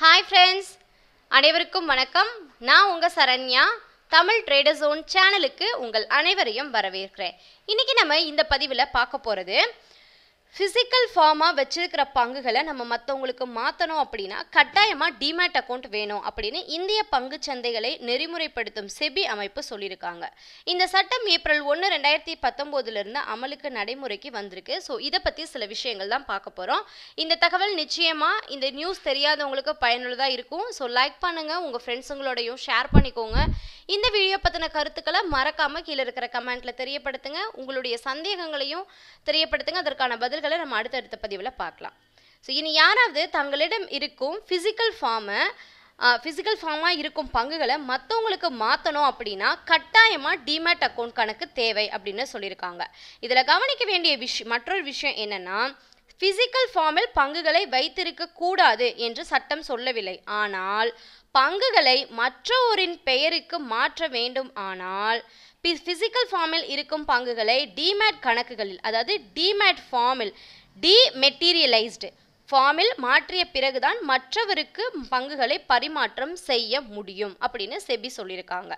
hi friends அனைவருக்கும் வணக்கம் நான் உங்கள் சரண்யா தமிழ் ட்ரேடர் ஜோன் சேனலுக்கு உங்கள் அனைவரையும் வரவேற்கிறேன் இன்றைக்கி நம்ம இந்த பதிவில் பார்க்க போகிறது ஃபிசிக்கல் ஃபார்மாக வச்சிருக்கிற பங்குகளை நம்ம மற்றவங்களுக்கு மாற்றணும் அப்படின்னா கட்டாயமாக டிமேட் அக்கௌண்ட் வேணும் அப்படின்னு இந்திய பங்கு சந்தைகளை நெறிமுறைப்படுத்தும் செபி அமைப்பு சொல்லியிருக்காங்க இந்த சட்டம் ஏப்ரல் ஒன்று ரெண்டாயிரத்தி பத்தொம்போதுலேருந்து அமலுக்கு நடைமுறைக்கு வந்திருக்கு ஸோ இதை பற்றி சில விஷயங்கள் தான் பார்க்க போகிறோம் இந்த தகவல் நிச்சயமாக இந்த நியூஸ் தெரியாதவங்களுக்கு பயனுள்ளதாக இருக்கும் ஸோ லைக் பண்ணுங்கள் உங்கள் ஃப்ரெண்ட்ஸுங்களோடையும் ஷேர் பண்ணிக்கோங்க இந்த வீடியோ பற்றின கருத்துக்களை மறக்காமல் கீழே இருக்கிற கமெண்ட்டில் தெரியப்படுத்துங்க உங்களுடைய சந்தேகங்களையும் தெரியப்படுத்துங்க அதற்கான பதில்களை நம்ம அடுத்தடுத்த பதிவில் பார்க்கலாம் ஸோ இனி யாராவது தங்களிடம் இருக்கும் ஃபிசிக்கல் ஃபார்மை ஃபிசிக்கல் ஃபார்மாக இருக்கும் பங்குகளை மற்றவங்களுக்கு மாற்றணும் அப்படின்னா கட்டாயமாக டிமேட் அக்கௌண்ட் கணக்கு தேவை அப்படின்னு சொல்லியிருக்காங்க இதில் கவனிக்க வேண்டிய விஷயம் மற்றொரு விஷயம் என்னென்னா ஃபிசிக்கல் ஃபார்மில் பங்குகளை வைத்திருக்க கூடாது என்று சட்டம் சொல்லவில்லை ஆனால் பங்குகளை மற்றோரின் பெயருக்கு மாற்ற வேண்டும் ஆனால் பிசிக்கல் ஃபார்மில் இருக்கும் பங்குகளை டிமேட் கணக்குகளில் அதாவது டிமேட் ஃபார்மில் டிமெட்டீரியலைஸ்டு ஃபார்மில் மாற்றிய பிறகுதான் மற்றவருக்கு பங்குகளை பரிமாற்றம் செய்ய முடியும் அப்படின்னு செபி சொல்லியிருக்காங்க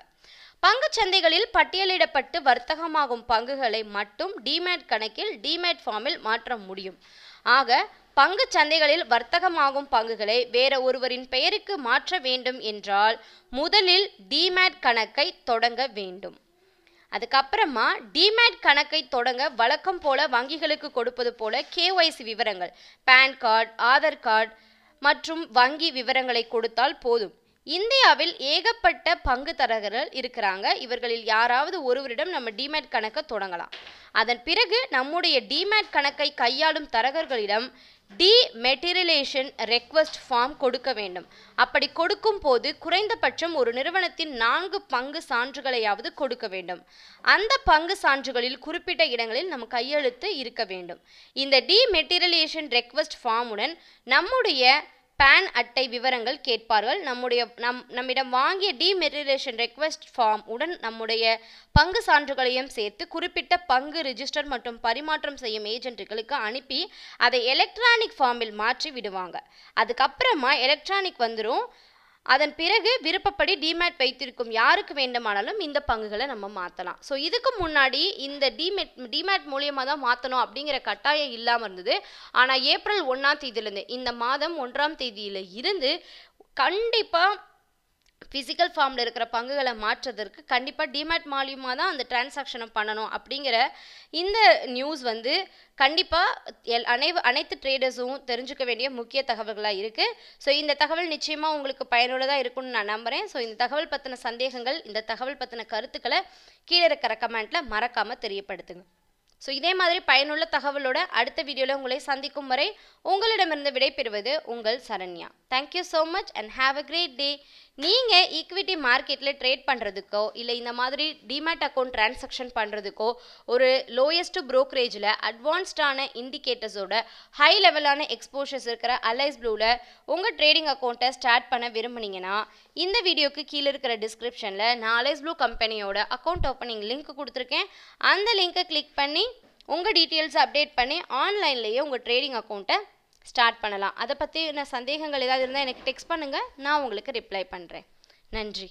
சந்தைகளில் பட்டியலிடப்பட்டு வர்த்தகமாகும் பங்குகளை மட்டும் டிமேட் கணக்கில் டிமேட் ஃபார்மில் மாற்ற முடியும் ஆக பங்கு சந்தைகளில் வர்த்தகமாகும் பங்குகளை வேற ஒருவரின் பெயருக்கு மாற்ற வேண்டும் என்றால் முதலில் டிமேட் கணக்கை தொடங்க வேண்டும் அதுக்கப்புறமா டிமேட் கணக்கை தொடங்க வழக்கம் போல வங்கிகளுக்கு கொடுப்பது போல கேஒய்சி விவரங்கள் பேன் கார்டு ஆதார் கார்டு மற்றும் வங்கி விவரங்களை கொடுத்தால் போதும் இந்தியாவில் ஏகப்பட்ட பங்கு தரகர்கள் இருக்கிறாங்க இவர்களில் யாராவது ஒருவரிடம் நம்ம டிமேட் கணக்கை தொடங்கலாம் அதன் பிறகு நம்முடைய டிமேட் கணக்கை கையாளும் தரகர்களிடம் டிமெட்டீரியலேஷன் ரெக்வஸ்ட் ஃபார்ம் கொடுக்க வேண்டும் அப்படி கொடுக்கும் போது குறைந்தபட்சம் ஒரு நிறுவனத்தின் நான்கு பங்கு சான்றுகளையாவது கொடுக்க வேண்டும் அந்த பங்கு சான்றுகளில் குறிப்பிட்ட இடங்களில் நம் கையெழுத்து இருக்க வேண்டும் இந்த டிமெட்டீரியலேஷன் ரெக்வஸ்ட் ஃபார்முடன் நம்முடைய பேன் அட்டை விவரங்கள் கேட்பார்கள் நம்முடைய நம் நம்மிடம் வாங்கிய டிமெரிலேஷன் ரெக்வெஸ்ட் ஃபார்ம் உடன் நம்முடைய பங்கு சான்றுகளையும் சேர்த்து குறிப்பிட்ட பங்கு ரிஜிஸ்டர் மற்றும் பரிமாற்றம் செய்யும் ஏஜென்ட்டுகளுக்கு அனுப்பி அதை எலக்ட்ரானிக் ஃபார்மில் மாற்றி விடுவாங்க அதுக்கப்புறமா எலக்ட்ரானிக் வந்துடும் அதன் பிறகு விருப்பப்படி டிமேட் வைத்திருக்கும் யாருக்கு வேண்டுமானாலும் இந்த பங்குகளை நம்ம மாற்றலாம் ஸோ இதுக்கு முன்னாடி இந்த டிமேட் டிமேட் மூலியமாக தான் மாற்றணும் அப்படிங்கிற கட்டாயம் இல்லாமல் இருந்தது ஆனால் ஏப்ரல் ஒன்றாம் தேதியிலேருந்து இந்த மாதம் ஒன்றாம் தேதியில் இருந்து கண்டிப்பாக ஃபிசிக்கல் ஃபார்மில் இருக்கிற பங்குகளை மாற்றுறதற்கு கண்டிப்பாக டிமேட் மாலியமாக தான் அந்த டிரான்சாக்ஷனை பண்ணணும் அப்படிங்கிற இந்த நியூஸ் வந்து கண்டிப்பாக எல் அனை அனைத்து ட்ரேடர்ஸும் தெரிஞ்சுக்க வேண்டிய முக்கிய தகவல்களாக இருக்குது ஸோ இந்த தகவல் நிச்சயமாக உங்களுக்கு பயனுள்ளதாக இருக்கும்னு நான் நம்புகிறேன் ஸோ இந்த தகவல் பற்றின சந்தேகங்கள் இந்த தகவல் பற்றின கருத்துக்களை கீழே இருக்கிற கமெண்ட்டில் மறக்காமல் தெரியப்படுத்துங்க ஸோ இதே மாதிரி பயனுள்ள தகவலோட அடுத்த வீடியோவில் உங்களை சந்திக்கும் வரை உங்களிடமிருந்து விடைபெறுவது உங்கள் Saranya thank you so much and have a great day நீங்கள் ஈக்விட்டி மார்க்கெட்டில் ட்ரேட் பண்ணுறதுக்கோ இல்லை இந்த மாதிரி டிமேட் அக்கௌண்ட் டிரான்சாக்ஷன் பண்ணுறதுக்கோ ஒரு லோயஸ்ட் ப்ரோக்கரேஜில் அட்வான்ஸ்டான இண்டிகேட்டர்ஸோட ஹை லெவலான எக்ஸ்போஷர்ஸ் இருக்கிற அலைஸ் ப்ளூவில் உங்கள் ட்ரேடிங் அக்கௌண்ட்டை ஸ்டார்ட் பண்ண விரும்புனீங்கன்னா இந்த வீடியோக்கு கீழே இருக்கிற டிஸ்கிரிப்ஷனில் நான் அலைஸ் ப்ளூ கம்பெனியோட அக்கௌண்ட் ஓப்பனிங் லிங்க் கொடுத்துருக்கேன் அந்த லிங்க்கை கிளிக் பண்ணி உங்கள் டீட்டெயில்ஸ் அப்டேட் பண்ணி ஆன்லைன்லேயே உங்கள் ட்ரேடிங் அக்கௌண்ட்டை ஸ்டார்ட் பண்ணலாம் அதை நான் சந்தேகங்கள் ஏதாவது இருந்தால் எனக்கு டெக்ஸ்ட் பண்ணுங்கள் நான் உங்களுக்கு ரிப்ளை பண்ணுறேன் நன்றி